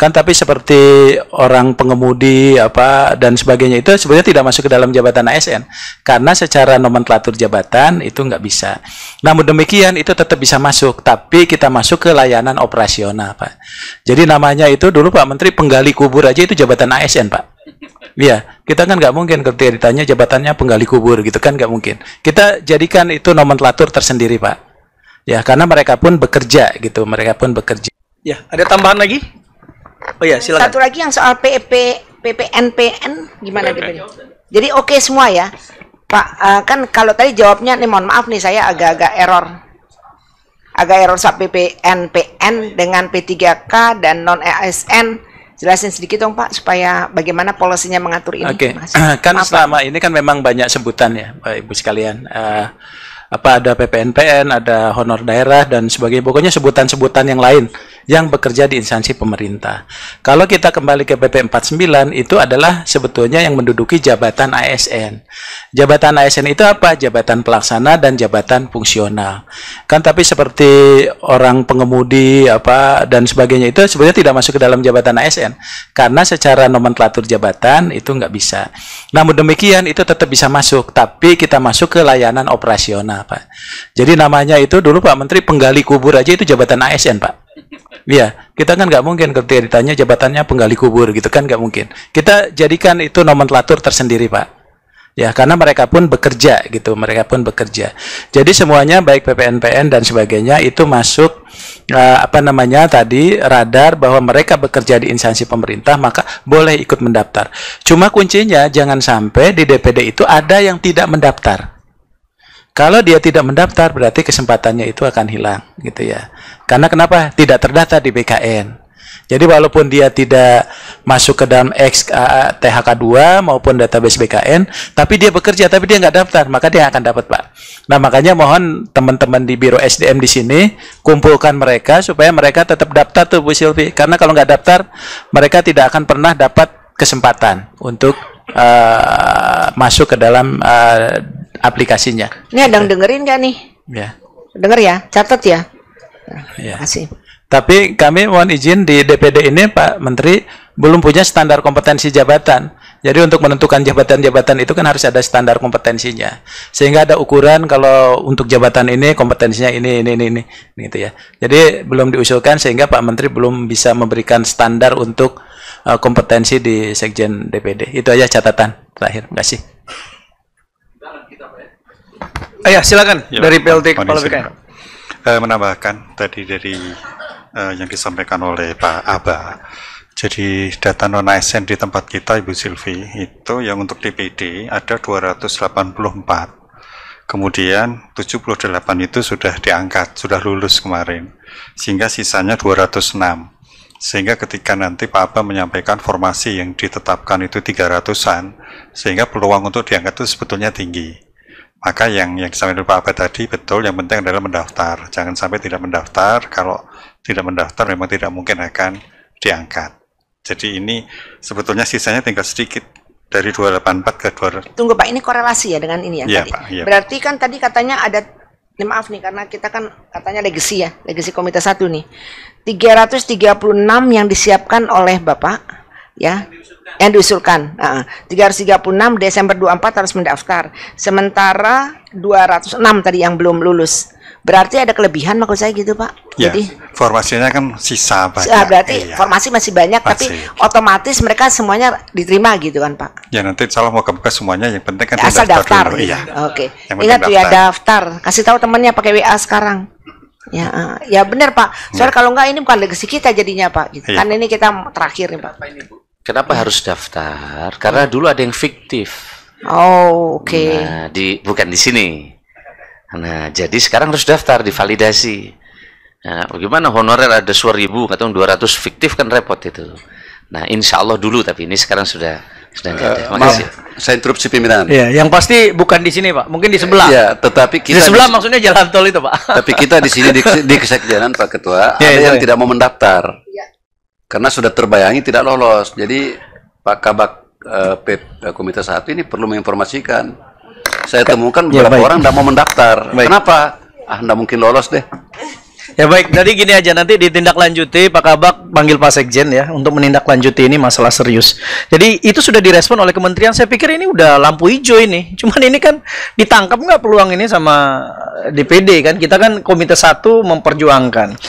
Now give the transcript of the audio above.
kan tapi seperti orang pengemudi apa dan sebagainya itu sebenarnya tidak masuk ke dalam jabatan ASN karena secara nomenklatur jabatan itu nggak bisa. Namun demikian itu tetap bisa masuk tapi kita masuk ke layanan operasional Pak. Jadi namanya itu dulu Pak Menteri penggali kubur aja itu jabatan ASN Pak. Iya, kita kan nggak mungkin ketika ditanya jabatannya penggali kubur gitu kan nggak mungkin. Kita jadikan itu nomenklatur tersendiri Pak. Ya, karena mereka pun bekerja gitu, mereka pun bekerja. Ya, ada tambahan lagi? Oh iya, silakan. Satu lagi yang soal PEP, PPNPN gimana gitu. Jadi oke okay semua ya. Pak, uh, kan kalau tadi jawabnya nih mohon maaf nih saya agak-agak error. Agak error soal PPNPN dengan P3K dan non ASN. Jelasin sedikit dong Pak supaya bagaimana polisinya mengatur ini. Oke. Okay. kan maaf, selama Pak. ini kan memang banyak sebutan ya, Pak Ibu sekalian. Uh, apa ada PPNPN, ada honor daerah dan sebagainya. Pokoknya sebutan-sebutan yang lain yang bekerja di instansi pemerintah. Kalau kita kembali ke PP 49 itu adalah sebetulnya yang menduduki jabatan ASN. Jabatan ASN itu apa? Jabatan pelaksana dan jabatan fungsional. Kan tapi seperti orang pengemudi apa dan sebagainya itu sebenarnya tidak masuk ke dalam jabatan ASN karena secara nomenklatur jabatan itu nggak bisa. Namun demikian itu tetap bisa masuk tapi kita masuk ke layanan operasional, Pak. Jadi namanya itu dulu Pak Menteri penggali kubur aja itu jabatan ASN, Pak. Iya, kita kan nggak mungkin ketika ditanya jabatannya penggali kubur gitu kan nggak mungkin. Kita jadikan itu nomenklatur tersendiri pak. Ya, karena mereka pun bekerja gitu, mereka pun bekerja. Jadi semuanya baik PPNPN dan sebagainya itu masuk uh, apa namanya tadi radar bahwa mereka bekerja di instansi pemerintah maka boleh ikut mendaftar. Cuma kuncinya jangan sampai di DPD itu ada yang tidak mendaftar. Kalau dia tidak mendaftar, berarti kesempatannya itu akan hilang, gitu ya. Karena kenapa? Tidak terdata di BKN. Jadi walaupun dia tidak masuk ke dalam xthk THK2 maupun database BKN, tapi dia bekerja, tapi dia nggak daftar, maka dia akan dapat pak. Nah makanya mohon teman-teman di Biro SDM di sini kumpulkan mereka supaya mereka tetap daftar tuh Bu Silvi, karena kalau nggak daftar mereka tidak akan pernah dapat kesempatan untuk uh, masuk ke dalam uh, aplikasinya. Ini ada yang dengerin gak nih? Ya. Denger ya, catat ya. Nah, ya. Kasih. Tapi kami mohon izin di DPD ini Pak Menteri belum punya standar kompetensi jabatan. Jadi untuk menentukan jabatan-jabatan itu kan harus ada standar kompetensinya. Sehingga ada ukuran kalau untuk jabatan ini kompetensinya ini ini ini, ini gitu ya. Jadi belum diusulkan sehingga Pak Menteri belum bisa memberikan standar untuk eh, kompetensi di Sekjen DPD. Itu aja catatan terakhir. Terima kasih. Ah ya silakan ya, dari PLT Kepala BKN. Eh, menambahkan tadi dari eh, yang disampaikan oleh Pak Aba. Jadi data non ASN di tempat kita Ibu Silvi itu yang untuk DPD ada 284. Kemudian 78 itu sudah diangkat, sudah lulus kemarin. Sehingga sisanya 206. Sehingga ketika nanti Pak Aba menyampaikan formasi yang ditetapkan itu 300-an, sehingga peluang untuk diangkat itu sebetulnya tinggi maka yang yang disampaikan Pak Abad tadi betul yang penting adalah mendaftar jangan sampai tidak mendaftar kalau tidak mendaftar memang tidak mungkin akan diangkat jadi ini sebetulnya sisanya tinggal sedikit dari 284 ke 2. Tunggu Pak, ini korelasi ya dengan ini ya? Iya Pak. ya. Berarti kan tadi katanya ada, ya maaf nih karena kita kan katanya legacy ya, legacy Komite Satu nih. 336 yang disiapkan oleh Bapak, ya yang diusulkan uh, 336 Desember 24 harus mendaftar sementara 206 tadi yang belum lulus berarti ada kelebihan maksud saya gitu pak ya, jadi formasinya kan sisa banyak uh, berarti iya. formasi masih banyak masih. tapi otomatis mereka semuanya diterima gitu kan pak ya nanti kalau mau kebuka semuanya yang penting kan asal daftar, daftar dulu. iya oke okay. ingat ya, daftar. ya daftar kasih tahu temannya pakai wa sekarang Ya, eh. ya benar Pak. Soalnya ya. kalau enggak ini bukan legasi kita jadinya Pak. Gitu. Ya. Kan ini kita terakhir nih Pak. Kenapa harus daftar? Karena oh. dulu ada yang fiktif. Oh, oke. Okay. Nah, di bukan di sini. Nah, jadi sekarang harus daftar, divalidasi. Nah, bagaimana honorer ada ribu atau ratus fiktif kan repot itu. Nah, insya Allah dulu tapi ini sekarang sudah sudah nggak ada. Eh, Makasih. Maaf, saya interupsi pimpinan. Iya, yang pasti bukan di sini, Pak. Mungkin di sebelah. Iya, tetapi kita di sebelah di, maksudnya jalan tol itu, Pak. Tapi kita di sini di, di kesekjenan Pak Ketua, ya, ada ya, yang ya. tidak mau mendaftar. Iya karena sudah terbayangi tidak lolos. Jadi Pak Kabak eh, eh Komite Satu ini perlu menginformasikan. Saya temukan ya, beberapa orang tidak mau mendaftar. Baik. Kenapa? Ah, tidak mungkin lolos deh. Ya baik, jadi gini aja nanti ditindaklanjuti Pak Kabak panggil Pak Sekjen ya untuk menindaklanjuti ini masalah serius. Jadi itu sudah direspon oleh kementerian. Saya pikir ini udah lampu hijau ini. Cuman ini kan ditangkap nggak peluang ini sama DPD eh, kan? Kita kan komite satu memperjuangkan.